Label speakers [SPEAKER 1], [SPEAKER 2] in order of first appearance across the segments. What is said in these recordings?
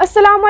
[SPEAKER 1] असलम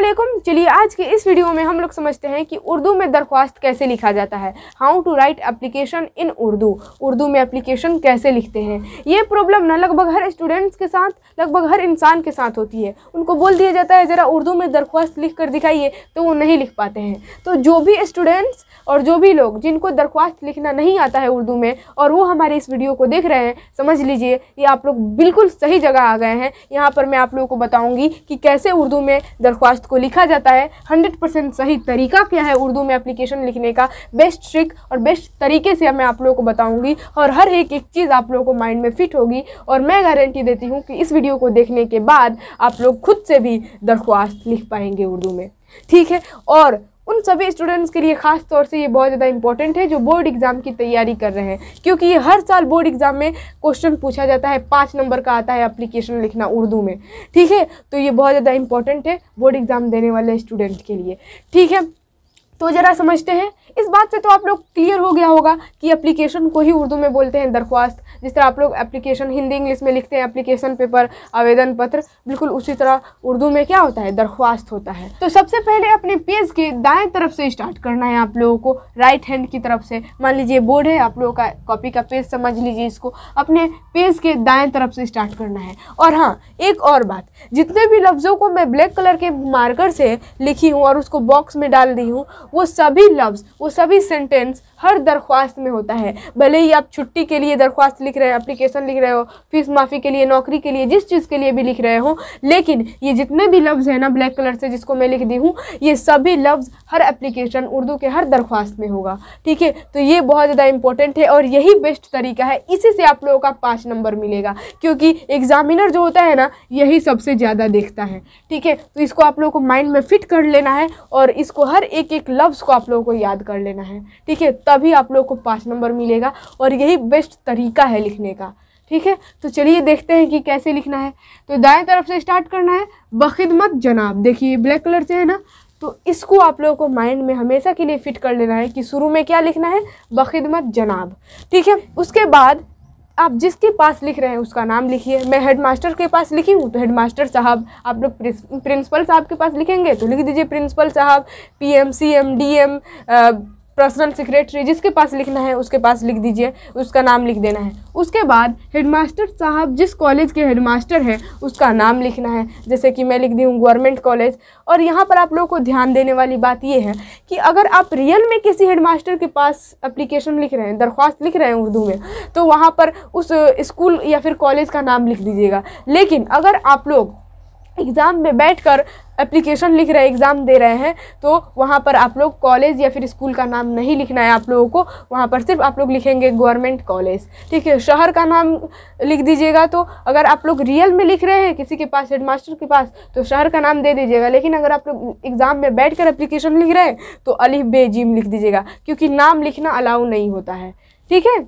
[SPEAKER 1] चलिए आज के इस वीडियो में हम लोग समझते हैं कि उर्दू में दरख्वास्त कैसे लिखा जाता है how to write application in Urdu Urdu में एप्लीकेशन कैसे लिखते हैं ये प्रॉब्लम ना लगभग हर स्टूडेंट्स के साथ लगभग हर इंसान के साथ होती है उनको बोल दिया जाता है ज़रा उर्दू में दरख्वास्त लिख कर दिखाइए तो वो नहीं लिख पाते हैं तो जो भी स्टूडेंट्स और जो भी लोग जिनको दरख्वास्त लिखना नहीं आता है उर्दू में और वो हमारे इस वीडियो को देख रहे हैं समझ लीजिए ये आप लोग बिल्कुल सही जगह आ गए हैं यहाँ पर मैं आप लोगों को बताऊँगी कि कैसे उर्दू में दरख्वास्त को लिखा जाता है 100% सही तरीका क्या है उर्दू में एप्लीकेशन लिखने का बेस्ट ट्रिक और बेस्ट तरीके से मैं आप लोगों को बताऊंगी और हर एक एक चीज़ आप लोगों को माइंड में फिट होगी और मैं गारंटी देती हूँ कि इस वीडियो को देखने के बाद आप लोग खुद से भी दरख्वास्त लिख पाएंगे उर्दू में ठीक है और उन सभी स्टूडेंट्स के लिए ख़ास तौर से ये बहुत ज़्यादा इंपॉर्टेंट है जो बोर्ड एग्ज़ाम की तैयारी कर रहे हैं क्योंकि ये हर साल बोर्ड एग्ज़ाम में क्वेश्चन पूछा जाता है पाँच नंबर का आता है अप्लीकेशन लिखना उर्दू में ठीक है तो ये बहुत ज़्यादा इंपॉर्टेंट है बोर्ड एग्ज़ाम देने वाले स्टूडेंट के लिए ठीक है तो ज़रा समझते हैं इस बात से तो आप लोग क्लियर हो गया होगा कि एप्लीकेशन को ही उर्दू में बोलते हैं दरख्वास्त जिस तरह आप लोग एप्लीकेशन हिंदी इंग्लिश में लिखते हैं एप्लीकेशन पेपर आवेदन पत्र बिल्कुल उसी तरह उर्दू में क्या होता है दरख्वास्त होता है तो सबसे पहले अपने पेज के दाएँ तरफ से स्टार्ट करना है आप लोगों को राइट हैंड की तरफ से मान लीजिए बोर्ड है आप लोगों का कॉपी का पेज समझ लीजिए इसको अपने पेज के दाएँ तरफ से स्टार्ट करना है और हाँ एक और बात जितने भी लफ्ज़ों को मैं ब्लैक कलर के मार्कर से लिखी हूँ और उसको बॉक्स में डाल दी हूँ वो सभी लफ्ज़ वो सभी सेंटेंस हर दरख्वास्त में होता है भले ही आप छुट्टी के लिए दरख्वास्त लिख रहे हो अप्लीकेशन लिख रहे हो फीस माफ़ी के लिए नौकरी के लिए जिस चीज़ के लिए भी लिख रहे हो लेकिन ये जितने भी लफ्ज़ हैं ना ब्लैक कलर से जिसको मैं लिख दी हूँ ये सभी लफ्ज़ हर एप्लीकेशन उर्दू के हर दरख्वास्त में होगा ठीक है तो ये बहुत ज़्यादा इंपॉर्टेंट है और यही बेस्ट तरीका है इसी से आप लोगों का पाँच नंबर मिलेगा क्योंकि एग्जामिनर जो होता है ना यही सबसे ज़्यादा देखता है ठीक है तो इसको आप लोगों को माइंड में फिट कर लेना है और इसको हर एक एक लफ्ज़ को आप लोगों को याद कर लेना है ठीक है तभी आप लोगों को पाँच नंबर मिलेगा और यही बेस्ट तरीका है लिखने का ठीक है तो चलिए देखते हैं कि कैसे लिखना है तो दाएं तरफ से स्टार्ट करना है बखिदमत जनाब देखिए ब्लैक कलर से है ना तो इसको आप लोगों को माइंड में हमेशा के लिए फिट कर लेना है कि शुरू में क्या लिखना है बखिदमत जनाब ठीक है उसके बाद आप जिसके पास लिख रहे हैं उसका नाम लिखिए मैं हेडमास्टर के पास लिखी हूँ तो हेडमास्टर साहब आप लोग प्रिंसिपल साहब के पास लिखेंगे तो लिख दीजिए प्रिंसिपल साहब P M C M D M personal secretary जिसके पास लिखना है उसके पास लिख दीजिए उसका नाम लिख देना है उसके बाद हेडमास्टर साहब जिस कॉलेज के हेडमास्टर हैं उसका नाम लिखना है जैसे कि मैं लिख दी हूँ गवर्नमेंट कॉलेज और यहाँ पर आप लोगों को ध्यान देने वाली बात यह है कि अगर आप रियल में किसी हेडमास्टर के पास अप्लीकेशन लिख रहे हैं दरख्वास्त लिख रहे हैं उर्दू में तो वहाँ पर उस स्कूल या फिर कॉलेज का नाम लिख दीजिएगा लेकिन अगर आप लोग एग्ज़ाम में बैठ कर एप्लीकेशन लिख रहे एग्ज़ाम दे रहे हैं तो वहाँ पर आप लोग कॉलेज या फिर स्कूल का नाम नहीं लिखना है आप लोगों को वहाँ पर सिर्फ आप लोग लिखेंगे गवर्नमेंट कॉलेज ठीक है शहर का नाम लिख दीजिएगा तो अगर आप लोग रियल में लिख रहे हैं किसी के पास हेडमास्टर के पास तो शहर का नाम दे दीजिएगा लेकिन अगर आप लोग एग्ज़ाम में बैठ कर एप्लीकेशन लिख रहे हैं तो अलिफ बेजीम लिख दीजिएगा क्योंकि नाम लिखना अलाउ नहीं होता है ठीक है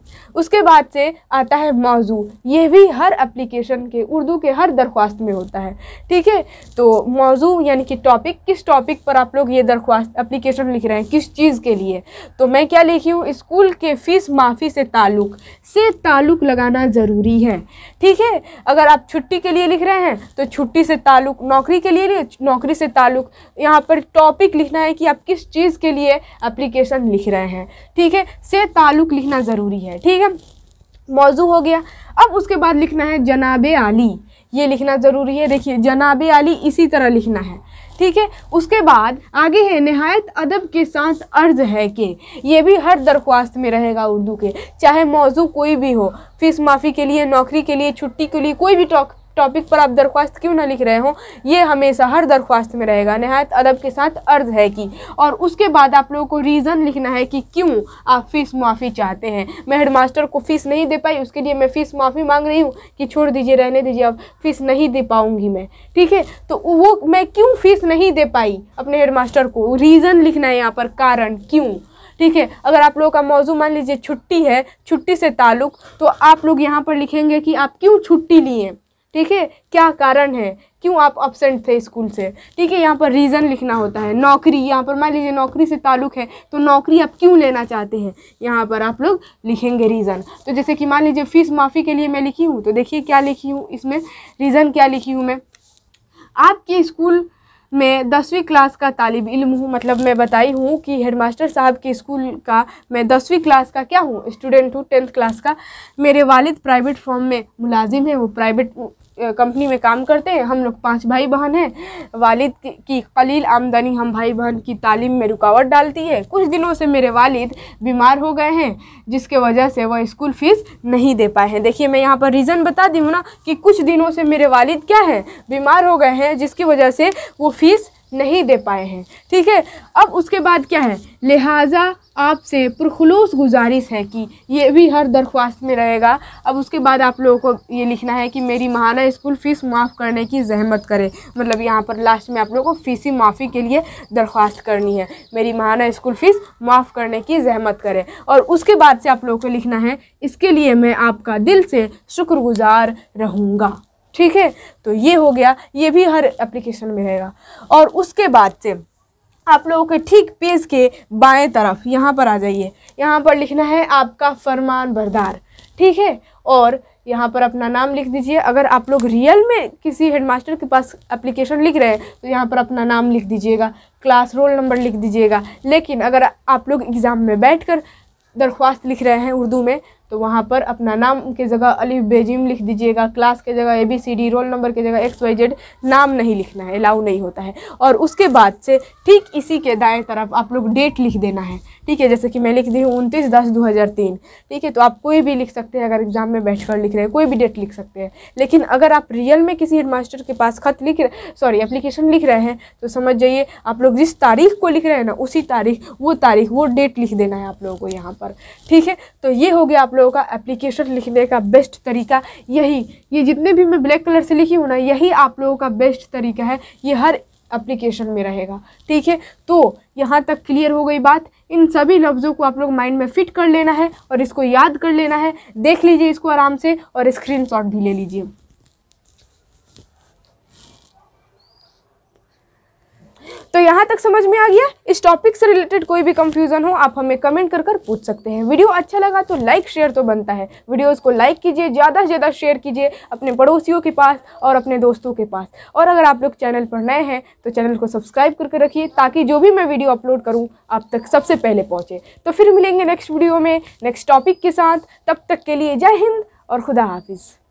[SPEAKER 1] उसके बाद से आता है मौजू ये भी हर एप्लीकेशन के उर्दू के हर दरख्वास्त में होता है ठीक है तो मौजू यानी कि टॉपिक किस टॉपिक पर आप लोग ये दरख्वास्त एप्लीकेशन लिख रहे हैं किस चीज़ के लिए तो मैं क्या लिखी हूँ स्कूल के फ़ीस माफ़ी से ताल्लुक़ से ताल्लुक़ लगाना ज़रूरी है ठीक है अगर आप छुट्टी के लिए लिख रहे हैं तो छुट्टी से ताल्लुक़ नौकरी के लिए नौकरी से ताल्लुक़ यहाँ पर टॉपिक लिखना है कि आप किस चीज़ के लिए एप्लीकेशन लिख रहे हैं ठीक है से ताल्लुक़ लिखना ज़रूरी है ठीक है मौजू हो गया अब उसके बाद लिखना है जनाब आली ये लिखना ज़रूरी है देखिए जनाब आली इसी तरह लिखना है ठीक है उसके बाद आगे है नहायत अदब के साथ अर्ज है कि ये भी हर दरख्वास्त में रहेगा उर्दू के चाहे मौजू कोई भी हो फीस माफ़ी के लिए नौकरी के लिए छुट्टी के लिए कोई भी टॉक टॉपिक पर आप दरख्वास्त क्यों ना लिख रहे हो ये हमेशा हर दरख्वास्त में रहेगा नहायत अदब के साथ अर्ज है कि और उसके बाद आप लोगों को रीज़न लिखना है कि क्यों आप फ़ीस माफ़ी चाहते हैं मैं हेड मास्टर को फ़ीस नहीं दे पाई उसके लिए मैं फ़ीस माफ़ी मांग रही हूँ कि छोड़ दीजिए रहने दीजिए अब फ़ीस नहीं दे पाऊँगी मैं ठीक है तो वो मैं क्यों फ़ीस नहीं दे पाई अपने हेड मास्टर को रीज़न लिखना है यहाँ पर कारण क्यों ठीक है अगर आप लोगों का मौजू मान लीजिए छुट्टी है छुट्टी से ताल्लुक़ तो आप लोग यहाँ पर लिखेंगे कि आप क्यों छुट्टी लिए ठीक है क्या कारण है क्यों आप अपसेंट थे स्कूल से ठीक है यहाँ पर रीज़न लिखना होता है नौकरी यहाँ पर मान लीजिए नौकरी से ताल्लुक़ है तो नौकरी आप क्यों लेना चाहते हैं यहाँ पर आप लोग लिखेंगे रीज़न तो जैसे कि मान लीजिए फ़ीस माफ़ी के लिए मैं लिखी हूँ तो देखिए क्या लिखी हूँ इसमें रीज़न क्या लिखी हूँ मैं आपके स्कूल मैं दसवीं क्लास का तालब इल्म हूँ मतलब मैं बताई हूँ कि हेडमास्टर साहब के स्कूल का मैं दसवीं क्लास का क्या हूँ स्टूडेंट हूँ टेंथ क्लास का मेरे वालिद प्राइवेट फॉर्म में मुलाजिम है वो प्राइवेट कंपनी में काम करते हैं हम लोग पांच भाई बहन हैं वालिद की कलील आमदनी हम भाई बहन की तालीम में रुकावट डालती है कुछ दिनों से मेरे वालिद बीमार हो गए हैं जिसके वजह से वह स्कूल फ़ीस नहीं दे पाए हैं देखिए मैं यहाँ पर रीज़न बता दी हूँ ना कि कुछ दिनों से मेरे वालिद क्या हैं बीमार हो गए हैं जिसकी वजह से वो फ़ीस नहीं दे पाए हैं ठीक है अब उसके बाद क्या है लिहाजा आपसे पुरखलूस गुजारिश है कि ये भी हर दरख्वास्त में रहेगा अब उसके बाद आप लोगों को ये लिखना है कि मेरी महाना स्कूल फ़ीस माफ़ करने की जहमत करें मतलब यहाँ पर लास्ट में आप लोगों को फ़ीसी माफ़ी के लिए दरख्वास्त करनी है मेरी महाना स्कूल फ़ीस माफ़ करने की जहमत करें और उसके बाद से आप लोगों को लिखना है इसके लिए मैं आपका दिल से शुक्रगुजार रहूँगा ठीक है तो ये हो गया ये भी हर एप्लीकेशन में रहेगा और उसके बाद से आप लोगों के ठीक पेज के बाएं तरफ यहाँ पर आ जाइए यहाँ पर लिखना है आपका फरमान बरदार ठीक है और यहाँ पर अपना नाम लिख दीजिए अगर आप लोग रियल में किसी हेडमास्टर के पास एप्लीकेशन लिख रहे हैं तो यहाँ पर अपना नाम लिख दीजिएगा क्लास रोल नंबर लिख दीजिएगा लेकिन अगर आप लोग एग्ज़ाम में बैठ कर दरख्वास्त लिख रहे हैं उर्दू में तो वहाँ पर अपना नाम की जगह अलिफ बेजिम लिख दीजिएगा क्लास के जगह A B C D roll number की जगह एक्स वाई जेड नाम नहीं लिखना है अलाउ नहीं होता है और उसके बाद से ठीक इसी के दाएं तरफ आप लोग डेट लिख देना है ठीक है जैसे कि मैं लिख दी हूँ उनतीस दस दो हज़ार तीन ठीक है तो आप कोई भी लिख सकते हैं अगर एग्ज़ाम में बैठ कर लिख रहे हैं कोई भी डेट लिख सकते हैं लेकिन अगर आप रियल में किसी हेडमास्टर के पास खत लिख सॉरी एप्लीकेशन लिख रहे हैं तो समझ जाइए आप लोग जिस तारीख को लिख रहे हैं ना उसी तारीख वो तारीख वो डेट लिख देना है आप लोगों को यहाँ पर ठीक है तो ये हो गया आप लोग लोगों का एप्लीकेशन लिखने का बेस्ट तरीका यही ये जितने भी मैं ब्लैक कलर से लिखी हूँ ना यही आप लोगों का बेस्ट तरीका है ये हर एप्लीकेशन में रहेगा ठीक है तो यहाँ तक क्लियर हो गई बात इन सभी लफ्ज़ों को आप लोग माइंड में फिट कर लेना है और इसको याद कर लेना है देख लीजिए इसको आराम से और स्क्रीनशॉट भी ले लीजिए यहाँ तक समझ में आ गया इस टॉपिक से रिलेटेड कोई भी कंफ्यूजन हो आप हमें कमेंट कर कर पूछ सकते हैं वीडियो अच्छा लगा तो लाइक शेयर तो बनता है वीडियोस को लाइक कीजिए ज़्यादा से ज़्यादा शेयर कीजिए अपने पड़ोसियों के पास और अपने दोस्तों के पास और अगर आप लोग चैनल पर नए हैं तो चैनल को सब्सक्राइब करके रखिए ताकि जो भी मैं वीडियो अपलोड करूँ आप तक सबसे पहले पहुँचे तो फिर मिलेंगे नेक्स्ट वीडियो में नेक्स्ट टॉपिक के साथ तब तक के लिए जय हिंद और खुदा हाफिज़